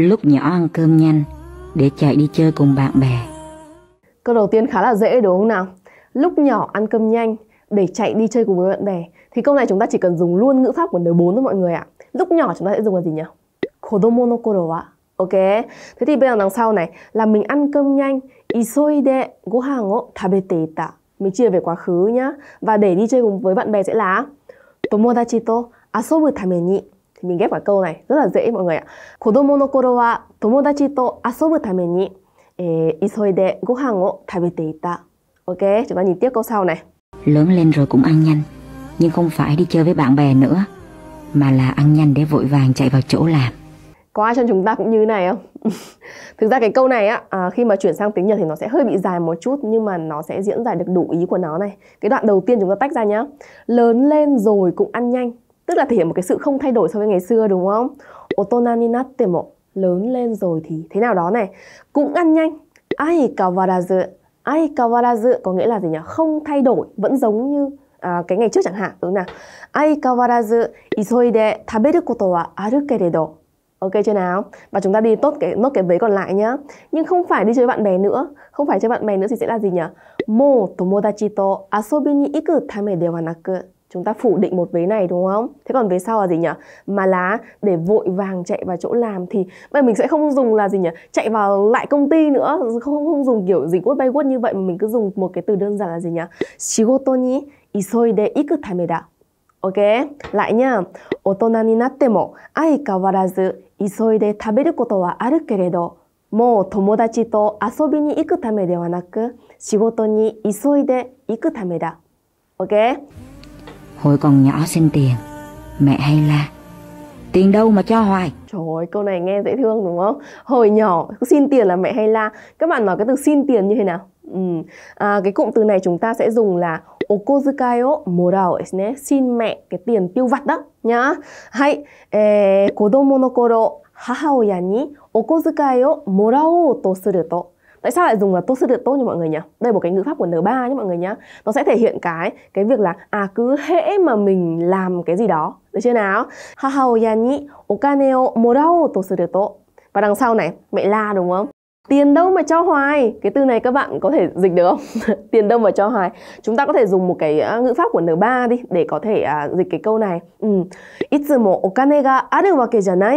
lúc nhỏ ăn cơm nhanh để chạy đi chơi cùng bạn bè. Câu đầu tiên khá là dễ đúng không nào? Lúc nhỏ ăn cơm nhanh để chạy đi chơi cùng với bạn bè thì câu này chúng ta chỉ cần dùng luôn ngữ pháp của N4 thôi mọi người ạ. À. Lúc nhỏ chúng ta sẽ dùng là gì nhỉ? Kodomo no koro wa. Ok. Thế thì bây giờ đằng sau này là mình ăn cơm nhanh isoide gohan wo tabete ita. Mình chia về quá khứ nhá và để đi chơi cùng với bạn bè sẽ là tomodachi to asobu tame ni thì mình ghép cả câu này rất là dễ mọi người ạ. Kodomo no koro wa tomodachi to asobu tame ni e, isoide gohan wo tabete ita. Ok, chúng ta nhìn tiếp câu sau này. Lớn lên rồi cũng ăn nhanh, nhưng không phải đi chơi với bạn bè nữa, mà là ăn nhanh để vội vàng chạy vào chỗ làm. Có ai trong chúng ta cũng như này không? Thực ra cái câu này á, à, khi mà chuyển sang tiếng Nhật thì nó sẽ hơi bị dài một chút nhưng mà nó sẽ diễn giải được đủ ý của nó này. Cái đoạn đầu tiên chúng ta tách ra nhá. Lớn lên rồi cũng ăn nhanh tức là thể hiện một cái sự không thay đổi so với ngày xưa đúng không otona lớn lên rồi thì thế nào đó này cũng ăn nhanh ai kawarazu ai kawarazu có nghĩa là gì nhỉ không thay đổi vẫn giống như à, cái ngày trước chẳng hạn đúng nào ai kawarazu isoide taberu koto wa aru keredo Ok chưa nào? Và chúng ta đi tốt cái nốt cái vế còn lại nhá. Nhưng không phải đi chơi bạn bè nữa, không phải chơi bạn bè nữa thì sẽ là gì nhỉ? Mo tomodachi to asobi ni iku tame de naku chúng ta phủ định một vế này đúng không? Thế còn vế sau là gì nhỉ? Mà lá để vội vàng chạy vào chỗ làm thì bây mình sẽ không dùng là gì nhỉ? Chạy vào lại công ty nữa, không không dùng kiểu gì quất bay quất như vậy mà mình cứ dùng một cái từ đơn giản là gì nhỉ? Shigoto ni isoide iku tame da. Ok, lại nhá. Otona ni natte mo aikawarazu isoide taberu koto wa aru keredo もう友達と遊びに行くためではなく仕事に急いで行くためだ。OK? Hồi còn nhỏ xin tiền Mẹ hay la Tiền đâu mà cho hoài Trời ơi câu này nghe dễ thương đúng không Hồi nhỏ xin tiền là mẹ hay la Các bạn nói cái từ xin tiền như thế nào ừ. à, Cái cụm từ này chúng ta sẽ dùng là Okozukai o morao Xin mẹ cái tiền tiêu vặt đó nhá Hay eh, Kodomo no koro Hahaoya ni Okozukai o morao to suru to tại sao lại dùng là tốt sự được tốt như mọi người nhỉ đây là một cái ngữ pháp của N3 nhé mọi người nhá nó sẽ thể hiện cái cái việc là à cứ hễ mà mình làm cái gì đó được chưa nào haha ya ni okane o morau to sự được tốt và đằng sau này mẹ la đúng không tiền đâu mà cho hoài cái từ này các bạn có thể dịch được không tiền đâu mà cho hoài chúng ta có thể dùng một cái à, ngữ pháp của N3 đi để có thể uh, dịch cái câu này ừ.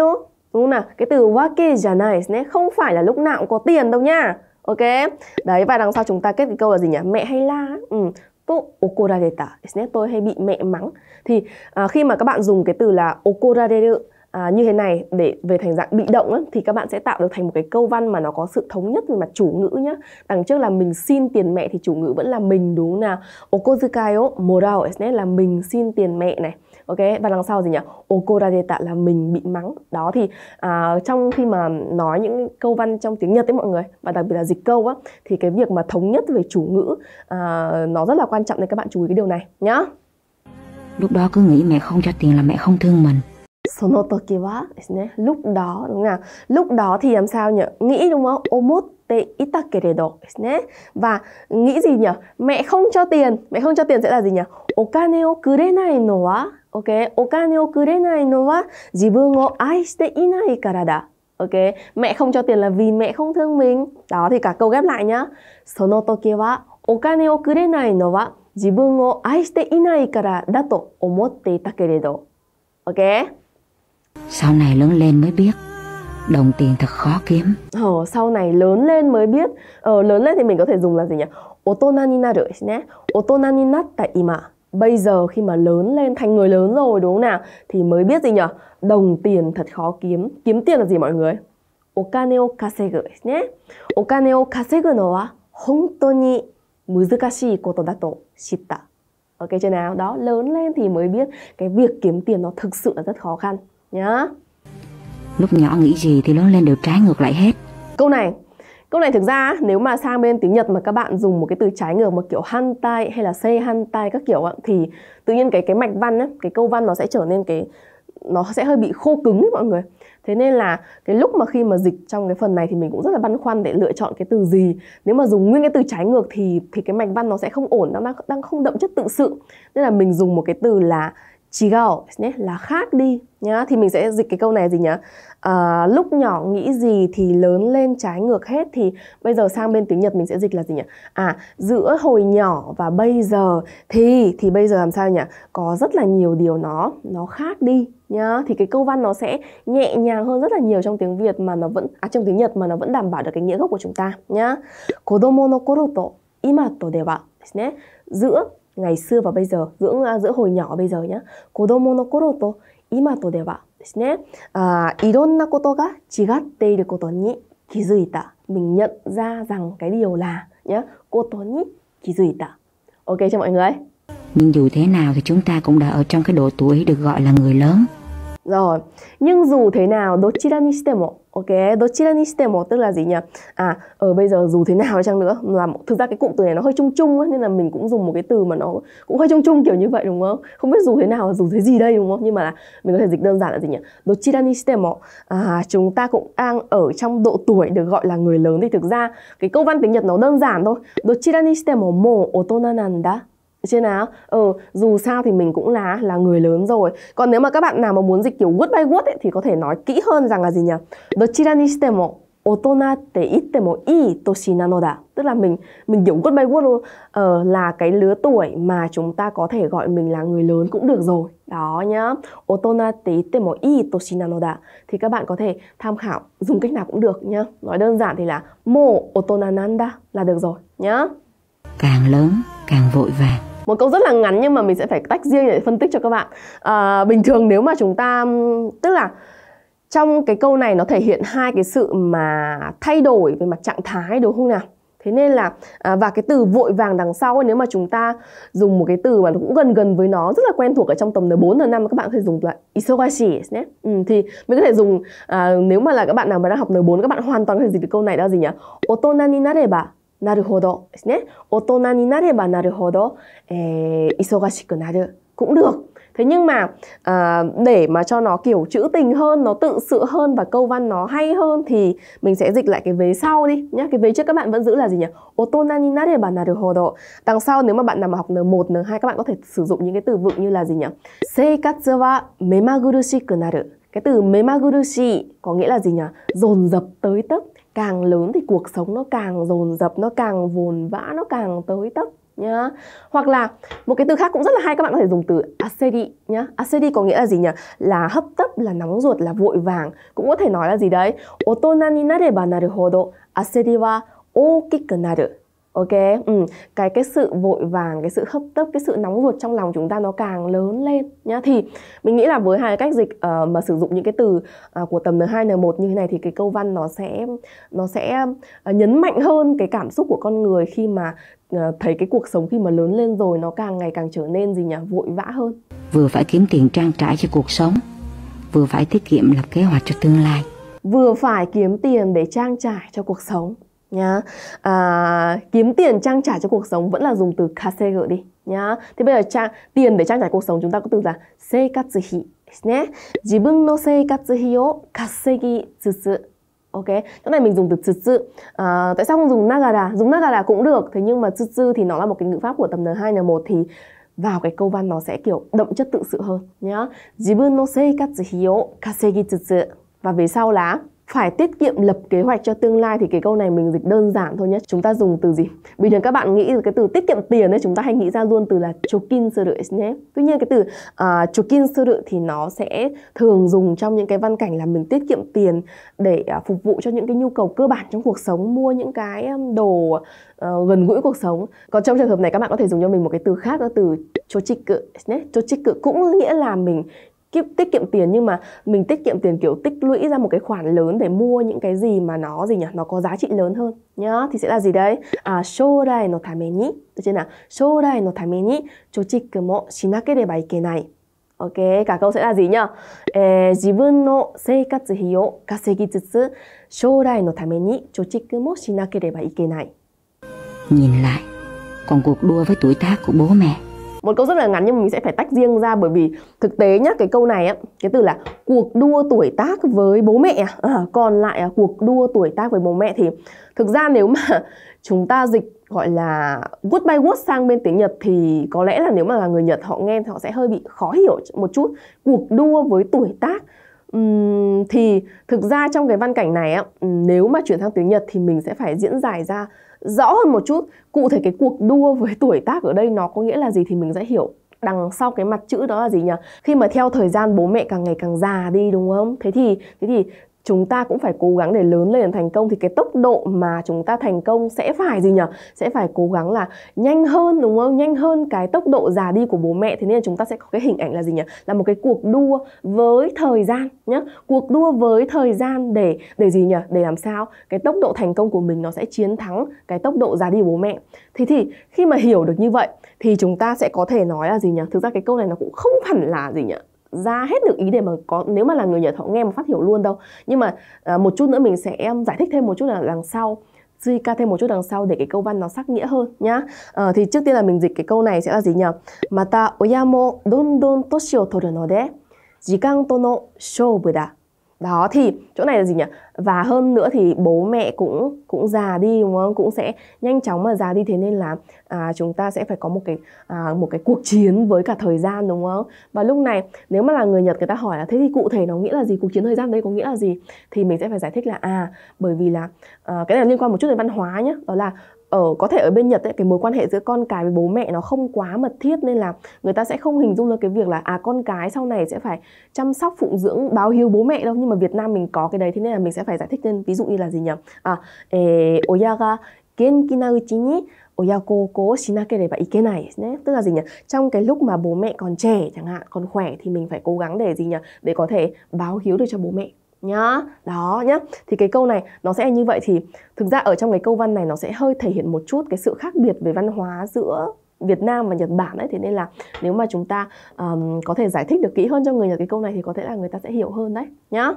yo. Đúng không nào? Cái từ wakejanai này không phải là lúc nào cũng có tiền đâu nha. Ok. Đấy và đằng sau chúng ta kết cái câu là gì nhỉ? Mẹ hay la. Ừ. To okoradeta tôi hay bị mẹ mắng. Thì à, khi mà các bạn dùng cái từ là okoraderu à, như thế này để về thành dạng bị động ấy, thì các bạn sẽ tạo được thành một cái câu văn mà nó có sự thống nhất về mặt chủ ngữ nhé đằng trước là mình xin tiền mẹ thì chủ ngữ vẫn là mình đúng không nào okozukayo morao là mình xin tiền mẹ này ok và đằng sau gì nhỉ okoradeta là mình bị mắng đó thì à, trong khi mà nói những câu văn trong tiếng nhật ấy mọi người và đặc biệt là dịch câu á thì cái việc mà thống nhất về chủ ngữ à, nó rất là quan trọng nên các bạn chú ý cái điều này nhá lúc đó cứ nghĩ mẹ không cho tiền là mẹ không thương mình その時はですね lúc đó đúng không lúc đó thì làm sao nhỉ nghĩ đúng không omotte itakeredo ですね và nghĩ gì nhỉ mẹ không cho tiền mẹ không cho tiền sẽ là gì nhỉ okane o kurenai no wa OK? お金をくれないのは自分を愛していないからだ。OK? Mẹ không cho tiền là vì mẹ không thương mình. Đó thì cả câu ghép lại nhá. その時はお金をくれないのは自分を愛していないからだと思っていたけれど。OK? Sau này lớn lên mới biết đồng tiền thật khó kiếm. Ờ, sau này lớn lên mới biết. Ờ, lớn lên thì mình có thể dùng là gì nhỉ? 大人になるですね。大人になった今。bây giờ khi mà lớn lên thành người lớn rồi đúng không nào thì mới biết gì nhở đồng tiền thật khó kiếm kiếm tiền là gì mọi người お金を稼ぐですね。お金を稼ぐのは本当に難しいことだと知った。Ok chưa nào? Đó, lớn lên thì mới biết cái việc kiếm tiền nó thực sự là rất khó khăn nhá. Lúc nhỏ nghĩ gì thì lớn lên đều trái ngược lại hết. Câu này Câu này thực ra nếu mà sang bên tiếng Nhật mà các bạn dùng một cái từ trái ngược một kiểu hantai hay là se hantai các kiểu thì tự nhiên cái cái mạch văn ấy, cái câu văn nó sẽ trở nên cái nó sẽ hơi bị khô cứng ấy mọi người. Thế nên là cái lúc mà khi mà dịch trong cái phần này thì mình cũng rất là băn khoăn để lựa chọn cái từ gì. Nếu mà dùng nguyên cái từ trái ngược thì thì cái mạch văn nó sẽ không ổn, nó đang đang không đậm chất tự sự. Nên là mình dùng một cái từ là chỉ gạo nhé là khác đi nhá thì mình sẽ dịch cái câu này gì nhá à, lúc nhỏ nghĩ gì thì lớn lên trái ngược hết thì bây giờ sang bên tiếng nhật mình sẽ dịch là gì nhỉ à giữa hồi nhỏ và bây giờ thì thì bây giờ làm sao nhỉ có rất là nhiều điều nó nó khác đi nhá thì cái câu văn nó sẽ nhẹ nhàng hơn rất là nhiều trong tiếng việt mà nó vẫn à trong tiếng nhật mà nó vẫn đảm bảo được cái nghĩa gốc của chúng ta nhá kodomo no koro to ima to dewa ngày xưa và bây giờ giữa à, giữa hồi nhỏ bây giờ nhé kodomo no koro to ima to deba mình nhận ra rằng cái điều là nhé, koto ni kizuita. Ok cho mọi người? Nhưng dù thế nào thì chúng ta cũng đã ở trong cái độ tuổi được gọi là người lớn. Rồi, nhưng dù thế nào, dochira ni shitemo Ok, dochira nishitemo tức là gì nhỉ? À, ở ờ, bây giờ dù thế nào chăng nữa là thực ra cái cụm từ này nó hơi chung chung ấy, nên là mình cũng dùng một cái từ mà nó cũng hơi chung chung kiểu như vậy đúng không? Không biết dù thế nào dù thế gì đây đúng không? Nhưng mà là mình có thể dịch đơn giản là gì nhỉ? Dochira nishitemo. À, chúng ta cũng đang ở trong độ tuổi được gọi là người lớn thì thực ra cái câu văn tiếng Nhật nó đơn giản thôi. Dochira nishitemo mo otona nanda trên áo ừ, dù sao thì mình cũng là là người lớn rồi còn nếu mà các bạn nào mà muốn dịch kiểu word by word ấy, thì có thể nói kỹ hơn rằng là gì nhỉ dochira ni shitemo otona te ittemo i toshi tức là mình mình hiểu word by word luôn ờ, là cái lứa tuổi mà chúng ta có thể gọi mình là người lớn cũng được rồi đó nhá otona te ittemo i toshi nanoda thì các bạn có thể tham khảo dùng cách nào cũng được nhá nói đơn giản thì là mo otona nanda là được rồi nhá càng lớn càng vội vàng một câu rất là ngắn nhưng mà mình sẽ phải tách riêng để phân tích cho các bạn à, bình thường nếu mà chúng ta tức là trong cái câu này nó thể hiện hai cái sự mà thay đổi về mặt trạng thái đúng không nào thế nên là à, và cái từ vội vàng đằng sau nếu mà chúng ta dùng một cái từ mà cũng gần gần với nó rất là quen thuộc ở trong tầm N4 N5 các bạn có thể dùng là isogashi nhé ừ, thì mình có thể dùng à, nếu mà là các bạn nào mà đang học N4 các bạn hoàn toàn có thể dịch được câu này đó gì nhỉ otonani nareba なるほどですね。大人になればなるほど、えー、忙しくなる。Cũng được. Thế nhưng mà à, để mà cho nó kiểu trữ tình hơn, nó tự sự hơn và câu văn nó hay hơn thì mình sẽ dịch lại cái vế sau đi nhá. Cái vế trước các bạn vẫn giữ là gì nhỉ? Otona ni nare ba naruhodo. Đằng sau nếu mà bạn nào mà học N1, N2 các bạn có thể sử dụng những cái từ vựng như là gì nhỉ? Seikatsu wa memagurushiku naru. Cái từ memagurushiku có nghĩa là gì nhỉ? Dồn dập tới tấp càng lớn thì cuộc sống nó càng dồn dập nó càng vồn vã nó càng tới tấp nhá hoặc là một cái từ khác cũng rất là hay các bạn có thể dùng từ acedi nhá acedi có nghĩa là gì nhỉ là hấp tấp là nóng ruột là vội vàng cũng có thể nói là gì đấy otonani nare ba naruhodo acedi wa okiku naru Ok, ừ. cái cái sự vội vàng, cái sự hấp tấp, cái sự nóng ruột trong lòng chúng ta nó càng lớn lên nhá. Thì mình nghĩ là với hai cách dịch uh, mà sử dụng những cái từ uh, của tầm N2 N1 như thế này thì cái câu văn nó sẽ nó sẽ uh, nhấn mạnh hơn cái cảm xúc của con người khi mà uh, thấy cái cuộc sống khi mà lớn lên rồi nó càng ngày càng trở nên gì nhỉ, vội vã hơn. Vừa phải kiếm tiền trang trải cho cuộc sống, vừa phải tiết kiệm lập kế hoạch cho tương lai. Vừa phải kiếm tiền để trang trải cho cuộc sống nhá à, kiếm tiền trang trải cho cuộc sống vẫn là dùng từ kasege đi nhá Thì bây giờ trang tiền để trang trải cuộc sống chúng ta có từ là seikatsuhi nhé. no seikatsuhi kasegi ですね。自分の生活費を稼ぎつつ Ok, chỗ này mình dùng từ tsutsu à, Tại sao không dùng nagara? Dùng nagara cũng được Thế nhưng mà tsutsu thì nó là một cái ngữ pháp của tầm N2, N1 Thì vào cái câu văn nó sẽ kiểu động chất tự sự hơn nhá. Jibun no seikatsuhi hiyo kasegi tsutsu Và về sau là phải tiết kiệm lập kế hoạch cho tương lai thì cái câu này mình dịch đơn giản thôi nhé chúng ta dùng từ gì bình thường các bạn nghĩ cái từ tiết kiệm tiền ấy chúng ta hay nghĩ ra luôn từ là chokin sơ nhé tuy nhiên cái từ uh, à, chokin sơ thì nó sẽ thường dùng trong những cái văn cảnh là mình tiết kiệm tiền để uh, phục vụ cho những cái nhu cầu cơ bản trong cuộc sống mua những cái đồ uh, gần gũi cuộc sống còn trong trường hợp này các bạn có thể dùng cho mình một cái từ khác đó từ chochik nhé chochik cũng nghĩa là mình kiếp tiết kiệm tiền nhưng mà mình tiết kiệm tiền kiểu tích lũy ra một cái khoản lớn để mua những cái gì mà nó gì nhỉ nó có giá trị lớn hơn nhá thì sẽ là gì đấy à shorai no tameni được chưa nào shorai no tameni chochikku mo shinakereba ikenai Ok, cả câu sẽ là gì nhá? Eh, 自分の生活費を稼ぎつつ、将来のために貯蓄もしなければいけない。Nhìn lại, còn cuộc đua với tuổi tác của bố mẹ một câu rất là ngắn nhưng mình sẽ phải tách riêng ra bởi vì thực tế nhá cái câu này á cái từ là cuộc đua tuổi tác với bố mẹ à, còn lại à, cuộc đua tuổi tác với bố mẹ thì thực ra nếu mà chúng ta dịch gọi là word by word sang bên tiếng Nhật thì có lẽ là nếu mà là người Nhật họ nghe thì họ sẽ hơi bị khó hiểu một chút cuộc đua với tuổi tác Uhm, thì thực ra trong cái văn cảnh này á, nếu mà chuyển sang tiếng Nhật thì mình sẽ phải diễn giải ra rõ hơn một chút cụ thể cái cuộc đua với tuổi tác ở đây nó có nghĩa là gì thì mình sẽ hiểu đằng sau cái mặt chữ đó là gì nhỉ khi mà theo thời gian bố mẹ càng ngày càng già đi đúng không thế thì thế thì chúng ta cũng phải cố gắng để lớn lên thành công thì cái tốc độ mà chúng ta thành công sẽ phải gì nhỉ sẽ phải cố gắng là nhanh hơn đúng không nhanh hơn cái tốc độ già đi của bố mẹ thế nên là chúng ta sẽ có cái hình ảnh là gì nhỉ là một cái cuộc đua với thời gian nhá cuộc đua với thời gian để để gì nhỉ để làm sao cái tốc độ thành công của mình nó sẽ chiến thắng cái tốc độ già đi của bố mẹ thế thì khi mà hiểu được như vậy thì chúng ta sẽ có thể nói là gì nhỉ thực ra cái câu này nó cũng không hẳn là gì nhỉ ra hết được ý để mà có nếu mà là người nhật họ nghe mà phát hiểu luôn đâu nhưng mà à, một chút nữa mình sẽ em um, giải thích thêm một chút là đằng sau suy ca thêm một chút đằng sau để cái câu văn nó sắc nghĩa hơn nhá à, thì trước tiên là mình dịch cái câu này sẽ là gì nhỉ mata oyamo dondon toshi o toru no de jikan to no shoubu da đó thì chỗ này là gì nhỉ và hơn nữa thì bố mẹ cũng cũng già đi đúng không cũng sẽ nhanh chóng mà già đi thế nên là à, chúng ta sẽ phải có một cái à, một cái cuộc chiến với cả thời gian đúng không và lúc này nếu mà là người nhật người ta hỏi là thế thì cụ thể nó nghĩa là gì cuộc chiến thời gian đây có nghĩa là gì thì mình sẽ phải giải thích là à bởi vì là à, cái này liên quan một chút đến văn hóa nhé đó là ở ờ, có thể ở bên Nhật ấy, cái mối quan hệ giữa con cái với bố mẹ nó không quá mật thiết nên là người ta sẽ không hình dung được cái việc là à con cái sau này sẽ phải chăm sóc phụng dưỡng báo hiếu bố mẹ đâu nhưng mà Việt Nam mình có cái đấy thế nên là mình sẽ phải giải thích lên ví dụ như là gì nhỉ à eh, oya ga genki na uchi ni oya ko ko shinakereba ikenai nhé tức là gì nhỉ trong cái lúc mà bố mẹ còn trẻ chẳng hạn còn khỏe thì mình phải cố gắng để gì nhỉ để có thể báo hiếu được cho bố mẹ nhá đó nhá thì cái câu này nó sẽ như vậy thì thực ra ở trong cái câu văn này nó sẽ hơi thể hiện một chút cái sự khác biệt về văn hóa giữa Việt Nam và Nhật Bản ấy thế nên là nếu mà chúng ta um, có thể giải thích được kỹ hơn cho người Nhật cái câu này thì có thể là người ta sẽ hiểu hơn đấy nhá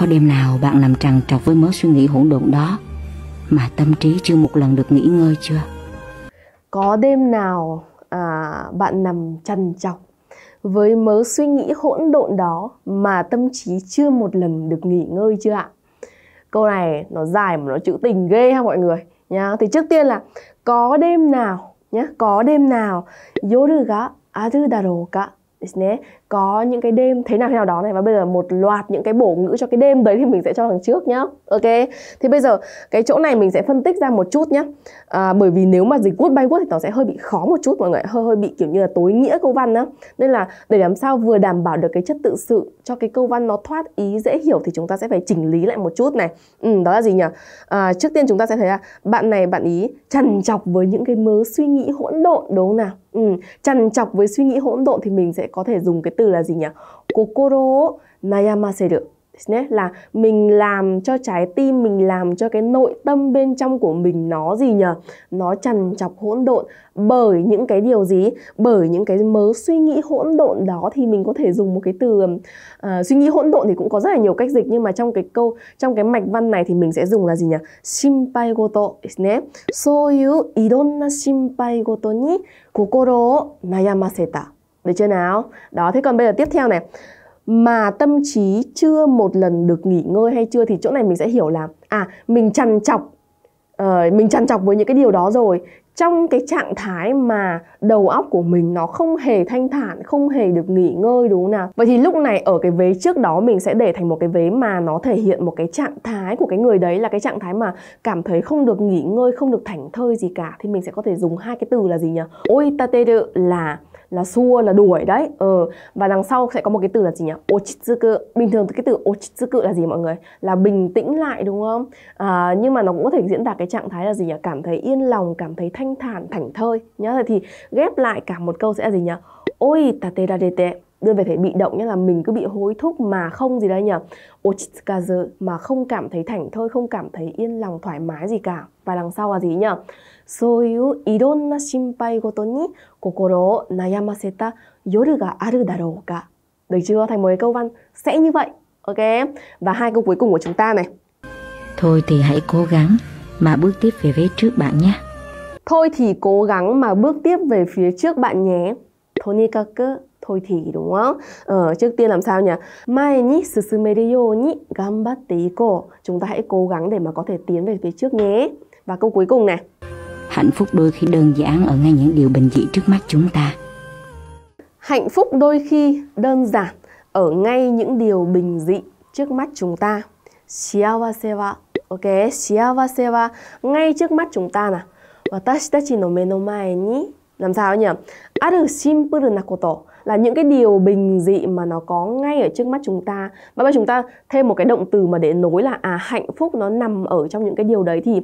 có đêm nào bạn nằm trằn trọc với mớ suy nghĩ hỗn độn đó mà tâm trí chưa một lần được nghỉ ngơi chưa có đêm nào à, bạn nằm trằn trọc với mớ suy nghĩ hỗn độn đó mà tâm trí chưa một lần được nghỉ ngơi chưa ạ? Câu này nó dài mà nó trữ tình ghê ha mọi người nhá. Thì trước tiên là có đêm nào nhá, có đêm nào yoru ga aru daro ka ですね。có những cái đêm thế nào thế nào đó này và bây giờ một loạt những cái bổ ngữ cho cái đêm đấy thì mình sẽ cho đằng trước nhá ok thì bây giờ cái chỗ này mình sẽ phân tích ra một chút nhá à, bởi vì nếu mà dịch word by word thì nó sẽ hơi bị khó một chút mọi người hơi hơi bị kiểu như là tối nghĩa câu văn á nên là để làm sao vừa đảm bảo được cái chất tự sự cho cái câu văn nó thoát ý dễ hiểu thì chúng ta sẽ phải chỉnh lý lại một chút này ừ, đó là gì nhỉ à, trước tiên chúng ta sẽ thấy là bạn này bạn ý trằn trọc với những cái mớ suy nghĩ hỗn độn đúng không nào ừ, trằn trọc với suy nghĩ hỗn độn thì mình sẽ có thể dùng cái từ từ là gì nhỉ? Kokoro o nayamaseru ですね là mình làm cho trái tim mình làm cho cái nội tâm bên trong của mình nó gì nhờ nó trằn trọc hỗn độn bởi những cái điều gì bởi những cái mớ suy nghĩ hỗn độn đó thì mình có thể dùng một cái từ uh, suy nghĩ hỗn độn thì cũng có rất là nhiều cách dịch nhưng mà trong cái câu trong cái mạch văn này thì mình sẽ dùng là gì nhỉ shimpai goto ですねそういういろんな心配事に心を悩ませた được chưa nào? Đó, thế còn bây giờ tiếp theo này mà tâm trí chưa một lần được nghỉ ngơi hay chưa thì chỗ này mình sẽ hiểu là à mình trằn chọc, uh, ờ, mình trằn chọc với những cái điều đó rồi trong cái trạng thái mà đầu óc của mình nó không hề thanh thản không hề được nghỉ ngơi đúng không nào vậy thì lúc này ở cái vế trước đó mình sẽ để thành một cái vế mà nó thể hiện một cái trạng thái của cái người đấy là cái trạng thái mà cảm thấy không được nghỉ ngơi không được thảnh thơi gì cả thì mình sẽ có thể dùng hai cái từ là gì nhỉ ôi ta tê là là xua là đuổi đấy ờ và đằng sau sẽ có một cái từ là gì nhỉ ochitsuku bình thường cái từ ochitsuku là gì mọi người là bình tĩnh lại đúng không à, nhưng mà nó cũng có thể diễn tả cái trạng thái là gì nhỉ cảm thấy yên lòng cảm thấy thanh thản thảnh thơi nhớ thì ghép lại cả một câu sẽ là gì nhỉ oi tateradete đưa về thể bị động nhé là mình cứ bị hối thúc mà không gì đấy nhỉ ochitsukazu mà không cảm thấy thảnh thơi không cảm thấy yên lòng thoải mái gì cả và đằng sau là gì nhỉ そういういろんな心配事に心を悩ませた夜があるだろうか được chưa thành một cái câu văn sẽ như vậy ok và hai câu cuối cùng của chúng ta này thôi thì hãy cố gắng mà bước tiếp về phía trước bạn nhé thôi thì cố gắng mà bước tiếp về phía trước bạn nhé thôi các tonikaku thôi thì đúng không? Ờ, trước tiên làm sao nhỉ? Mai sư sư ni susumeru yoni ganbatte iko. Chúng ta hãy cố gắng để mà có thể tiến về phía trước nhé. Và câu cuối cùng này. Hạnh phúc đôi khi đơn giản ở ngay những điều bình dị trước mắt chúng ta. Hạnh phúc đôi khi đơn giản ở ngay những điều bình dị trước mắt chúng ta. Shiawase wa. Ok, shiawase wa ngay trước mắt chúng ta nè. Watashitachi no menomae ni làm sao nhỉ? Aru simple na koto là những cái điều bình dị mà nó có ngay ở trước mắt chúng ta. Và bây chúng ta thêm một cái động từ mà để nối là à hạnh phúc nó nằm ở trong những cái điều đấy thì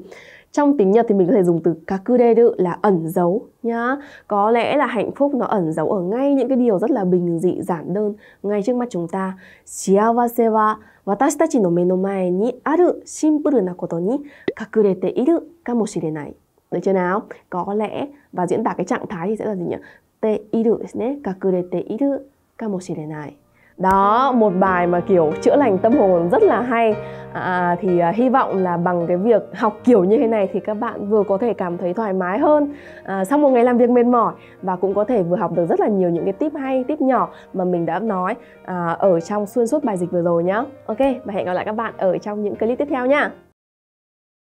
trong tiếng Nhật thì mình có thể dùng từ kakureru là ẩn giấu nhá. Có lẽ là hạnh phúc nó ẩn giấu ở ngay những cái điều rất là bình dị giản đơn ngay trước mắt chúng ta. Shiawase wa watashi tachi no meno mae ni aru simple na koto ni kakurete iru kamoshirenai. Được chưa nào? Có lẽ và diễn tả cái trạng thái thì sẽ là gì nhỉ? Te iru ですね。隠れているかもしれない。đó một bài mà kiểu chữa lành tâm hồn rất là hay à, à, thì à, hy vọng là bằng cái việc học kiểu như thế này thì các bạn vừa có thể cảm thấy thoải mái hơn à, sau một ngày làm việc mệt mỏi và cũng có thể vừa học được rất là nhiều những cái tip hay tip nhỏ mà mình đã nói à, ở trong xuyên suốt bài dịch vừa rồi nhá ok và hẹn gặp lại các bạn ở trong những clip tiếp theo nha